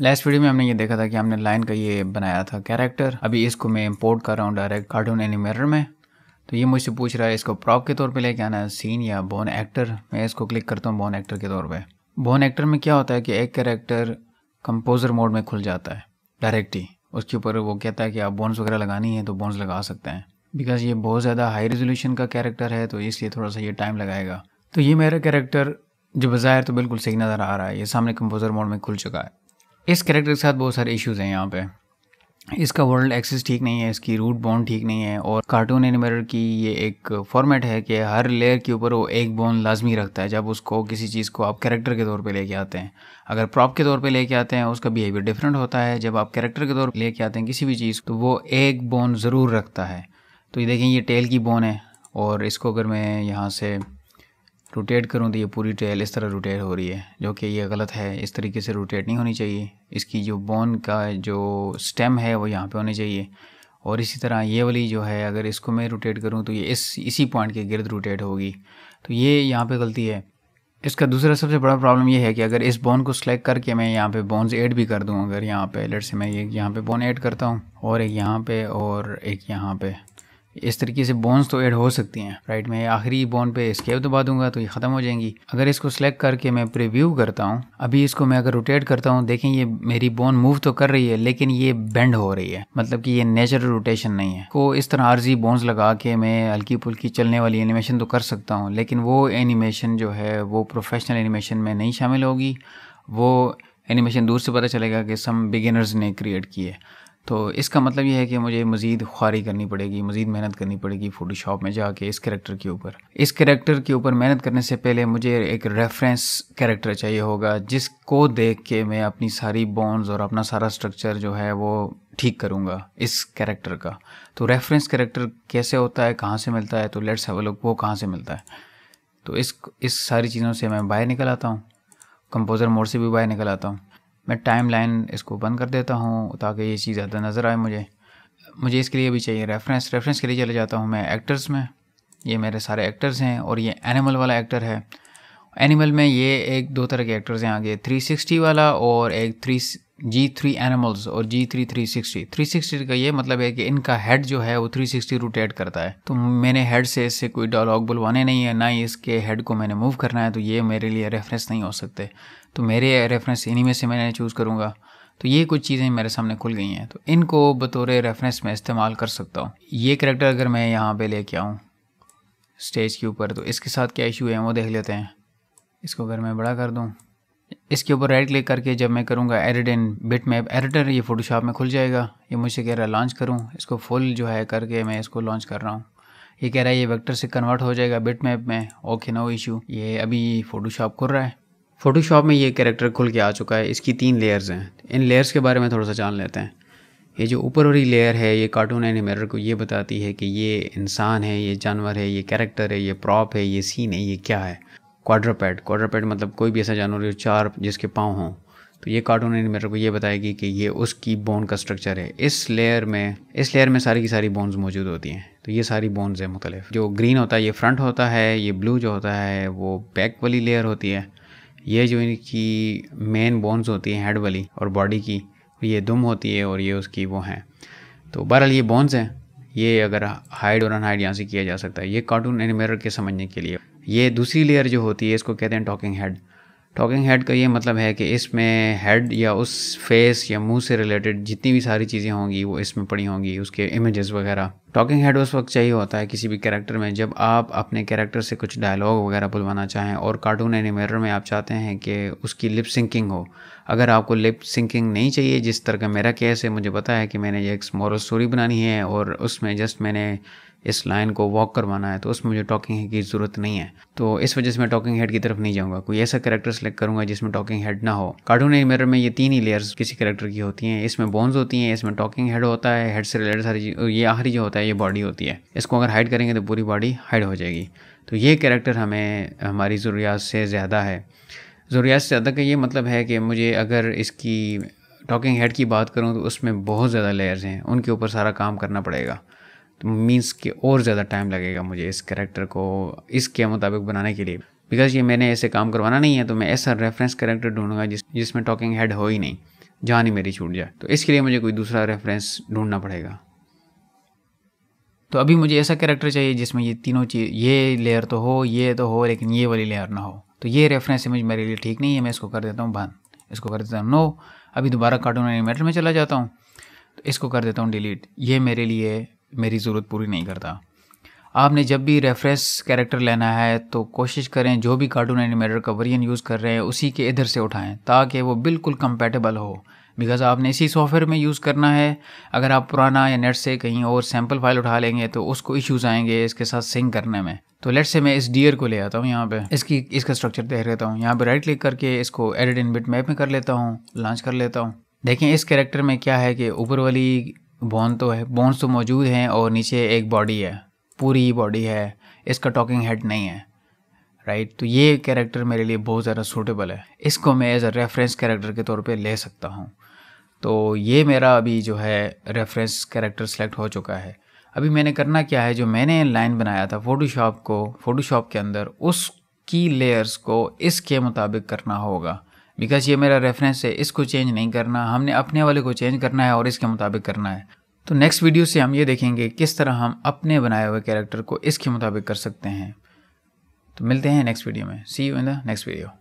last video में हमने ये देखा था कि हमने लाइन का ये बनाया था कैरेक्टर अभी इसको मैं इंपोर्ट कर रहा हूँ डायरेक्ट कार्टून एनिमेटर में तो ये मुझसे पूछ रहा है इसको प्रॉप के तौर पे लेके आना है सीन या बोन एक्टर मैं इसको क्लिक करता हूँ बोन एक्टर के तौर पे बोन एक्टर में क्या होता है कि एक कैरेक्टर कंपोजर मोड में खुल जाता है डायरेक्ट ही उसके ऊपर वो कहता है कि आप बोन्स वगैरह लगानी है तो बोन्स लगा सकते हैं बिकॉज ये बहुत ज़्यादा हाई रेजोल्यूशन का कैरेक्टर है तो इसलिए थोड़ा सा ये टाइम लगाएगा तो ये मेरा कैरेक्टर जो बाज़ाहिर तो बिल्कुल सही नज़र आ रहा है ये सामने कंपोजर मोड में खुल चुका है इस कैरेक्टर के साथ बहुत सारे इश्यूज हैं यहाँ पे इसका वर्ल्ड एक्सेस ठीक नहीं है इसकी रूट बोन ठीक नहीं है और कार्टून एनिमेटर की ये एक फॉर्मेट है कि हर लेयर के ऊपर वो एक बोन लाजमी रखता है जब उसको किसी चीज़ को आप कैरेक्टर के तौर पे लेके आते हैं अगर प्रॉप के तौर पे लेके आते हैं उसका बिहेवियर डिफरेंट होता है जब आप कैरेक्टर के तौर पर लेके आते हैं किसी भी चीज़ तो वो एक बोन ज़रूर रखता है तो ये देखें ये टेल की बोन है और इसको अगर मैं यहाँ से रोटेट करूँ तो ये पूरी टेल इस तरह रोटेट हो रही है जो कि ये गलत है इस तरीके से रोटेट नहीं होनी चाहिए इसकी जो बोन का जो स्टेम है वो यहाँ पे होनी चाहिए और इसी तरह ये वाली जो है अगर इसको मैं रोटेट करूँ तो ये इस इसी पॉइंट के गिरद रोटेट होगी तो ये यहाँ पर गलती है इसका दूसरा सबसे बड़ा प्रॉब्लम यह है कि अगर इस बोन को सिलेक्ट करके मैं यहाँ पे बोन्स ऐड भी कर दूँ अगर यहाँ पे लेट से मैं ये यहाँ पे बोन ऐड करता हूँ और एक यहाँ पे और एक यहाँ पे इस तरीके से बोन्स तो ऐड हो सकती हैं राइट मैं आखिरी बोन पे स्केप दबा दूंगा तो ये ख़त्म हो जाएंगी अगर इसको सेलेक्ट करके मैं प्रिव्यू करता हूँ अभी इसको मैं अगर रोटेट करता हूँ देखें ये मेरी बोन मूव तो कर रही है लेकिन ये बेंड हो रही है मतलब कि ये नेचुरल रोटेशन नहीं है को इस तरह आर्जी बोन्स लगा के मैं हल्की फुल्की चलने वाली एनिमेशन तो कर सकता हूँ लेकिन वो एनिमेशन जो है वो प्रोफेशनल एनिमेशन में नहीं शामिल होगी वो एनिमेशन दूर से पता चलेगा कि सम बिगिनर्स ने क्रिएट किए तो इसका मतलब यह है कि मुझे मज़ीद खुआारी करनी पड़ेगी मज़ीद मेहनत करनी पड़ेगी फ़ोटोशॉप में जाके इस करेक्टर के ऊपर इस करेक्टर के ऊपर मेहनत करने से पहले मुझे एक रेफरेंस करेक्टर चाहिए होगा जिसको देख के मैं अपनी सारी बॉन्स और अपना सारा स्ट्रक्चर जो है वो ठीक करूँगा इस करेक्टर का तो रेफरेंस करेक्टर कैसे होता है कहाँ से मिलता है तो लेट्स हैव लुक वो कहाँ से मिलता है तो इस इस सारी चीज़ों से मैं बाहर निकल आता हूँ कंपोज़र मोड से भी बाहर निकल आता हूँ मैं टाइम लाइन इसको बंद कर देता हूँ ताकि ये चीज़ ज़्यादा नज़र आए मुझे मुझे इसके लिए भी चाहिए रेफरेंस रेफरेंस के लिए चले जाता हूँ मैं एक्टर्स में ये मेरे सारे एक्टर्स हैं और ये एनिमल वाला एक्टर है एनिमल में ये एक दो तरह के एक्टर्स हैं आगे 360 वाला और एक थ्री जी थ्री एनिमल्स और जी three three sixty three sixty का ये मतलब है कि इनका हेड जो है वो थ्री सिक्सटी रोटेट करता है तो मैंने हेड से इससे कोई डायलॉग बुलवाने नहीं है ना ही इसके हेड को मैंने मूव करना है तो ये मेरे लिए रेफरेंस नहीं हो सकते तो मेरे रेफरेंस इन्हीं में से मैंने चूज़ करूँगा तो ये कुछ चीज़ें मेरे सामने खुल गई हैं तो इनको बतौर रेफरेंस में इस्तेमाल कर सकता हूँ ये करेक्टर अगर मैं यहाँ पर लेके आऊँ स्टेज के ऊपर तो इसके साथ क्या इशू है वो देख लेते हैं इसको अगर मैं बड़ा कर दूँ इसके ऊपर राइट क्लिक करके जब मैं करूँगा edit in bitmap editor ये फोटोशॉप में खुल जाएगा ये मुझसे कह रहा है लॉन्च करूँ इसको फुल जो है करके मैं इसको लॉन्च कर रहा हूँ ये कह रहा है ये वेक्टर से कन्वर्ट हो जाएगा बिट मैप में ओके नो इशू ये अभी फोटोशॉप खुल रहा है फ़ोटोशॉप में ये कैरेक्टर खुल के आ चुका है इसकी तीन लेयर्स हैं इन लेयर्स के बारे में थोड़ा सा जान लेते हैं ये जो ऊपर वाली लेयर है ये कार्टून एनिमेटर को ये बताती है कि ये इंसान है ये जानवर है ये कैरेक्टर है ये प्रॉप है ये सीन है ये क्या है क्वाड्रापैड क्वाड्रापैड मतलब कोई भी ऐसा जानवर जो चार जिसके पाँव हों तो ये कार्टून एनिमेटर को ये बताएगी कि ये उसकी बोन का स्ट्रक्चर है इस लेयर में इस लेयर में सारी की सारी बोन्स मौजूद होती हैं तो ये सारी बोन्स हैं मुख्तलिफ जो ग्रीन होता है ये फ्रंट होता है ये ब्लू जो होता है वो बैक वाली लेयर होती है ये जो इनकी मेन बोन्स होती है हेड वाली और बॉडी की ये दुम होती है और ये उसकी वो हैं तो बहरहाल ये बोन्स हैं ये अगर हाइड और अनहाइड यहाँ से किया जा सकता है ये कार्टून एनिमेटर के समझने के लिए ये दूसरी लेयर जो होती है इसको कहते हैं टॉकिंग हेड टॉकिंग हेड का ये मतलब है कि इसमें हेड या उस फेस या मुंह से रिलेटेड जितनी भी सारी चीज़ें होंगी वो इसमें पड़ी होंगी उसके इमेजेस वगैरह टॉकिंग हेड उस वक्त चाहिए होता है किसी भी कैरेक्टर में जब आप अपने कैरेक्टर से कुछ डायलॉग वगैरह बुलवाना चाहें और कार्टून एनिमेटर में आप चाहते हैं कि उसकी लिप सिंकिंग हो अगर आपको लिप सिंकिंग नहीं चाहिए जिस तरह का मेरा केस है मुझे पता है कि मैंने एक मॉरल स्टोरी बनानी है और उसमें जस्ट मैंने इस लाइन को वॉक करवाना है तो उसमें मुझे टॉकिंग हेड की ज़रूरत नहीं है तो इस वजह से मैं टॉकिंग हेड की तरफ नहीं जाऊंगा कोई ऐसा करेक्टर सेलेक्ट करूंगा जिसमें टॉकिंग हेड ना हो कार्टून एनिमेटर में ये तीन ही लेयर्स किसी करेक्टर की होती हैं इसमें बोन्स होती हैं इसमें टॉकिंग हेड होता है हेड से रिलेटेड सारी ये आखिरी जो होता है होता है ये बॉडी होती है इसको अगर हाइड करेंगे तो पूरी बॉडी हाइड हो जाएगी तो ये करेक्टर हमें हमारी ज़रूरियात से ज़्यादा है ज़रूरियात से ज़्यादा का ये मतलब है कि मुझे अगर इसकी टॉकिंग हेड की बात करूँ तो उसमें बहुत ज़्यादा लेयर्स हैं उनके ऊपर सारा काम करना पड़ेगा तो मीन्स के और ज़्यादा टाइम लगेगा मुझे इस करेक्टर को इसके मुताबिक बनाने के लिए बिकॉज़ ये मैंने ऐसे काम करवाना नहीं है तो मैं ऐसा रेफरेंस करेक्टर ढूंढूंगा जिस जिसमें टॉकिंग हेड हो ही नहीं जान ही मेरी छूट जाए तो इसके लिए मुझे कोई दूसरा रेफरेंस ढूंढना पड़ेगा तो अभी मुझे ऐसा कैरेक्टर चाहिए जिसमें ये तीनों चीज़ ये लेयर तो हो ये तो हो लेकिन ये वाली लेयर ना हो तो ये रेफरेंस इमेज मेरे लिए ठीक नहीं है मैं इसको कर देता हूँ बंद इसको कर देता हूँ नो अभी दोबारा कार्टून एनिमेटर में चला जाता हूँ तो इसको कर देता हूँ डिलीट ये मेरे लिए मेरी ज़रूरत पूरी नहीं करता आपने जब भी रेफरेंस कैरेक्टर लेना है तो कोशिश करें जो भी कार्टून एनिमेटर का वर्जन यूज़ कर रहे हैं उसी के इधर से उठाएं ताकि वो बिल्कुल कंपेटेबल हो बिकॉज़ आपने इसी सॉफ्टवेयर में यूज़ करना है अगर आप पुराना या नेट से कहीं और सैम्पल फाइल उठा लेंगे तो उसको इश्यूज आएंगे इसके साथ सिंक करने में तो लेट से मैं इस डियर को ले आता हूँ यहाँ पे इसकी इसका स्ट्रक्चर देख लेता हूँ यहाँ पे राइट क्लिक करके इसको एडिट इन बिट मैप में कर लेता हूँ लॉन्च कर लेता हूँ देखें इस कैरेक्टर में क्या है कि ऊपर वाली बोन तो है बोन्स तो मौजूद हैं और नीचे एक बॉडी है पूरी बॉडी है इसका टॉकिंग हेड नहीं है राइट तो ये कैरेक्टर मेरे लिए बहुत ज़्यादा सूटेबल है इसको मैं एज अ रेफरेंस कैरेक्टर के तौर पर ले सकता हूँ तो ये मेरा अभी जो है रेफरेंस कैरेक्टर सेलेक्ट हो चुका है अभी मैंने करना क्या है जो मैंने लाइन बनाया था फ़ोटोशॉप को फ़ोटोशॉप के अंदर उसकी लेयर्स को इसके मुताबिक करना होगा बिकॉज ये मेरा रेफरेंस है इसको चेंज नहीं करना हमने अपने वाले को चेंज करना है और इसके मुताबिक करना है तो नेक्स्ट वीडियो से हम ये देखेंगे किस तरह हम अपने बनाए हुए कैरेक्टर को इसके मुताबिक कर सकते हैं तो मिलते हैं नेक्स्ट वीडियो में see you in the next video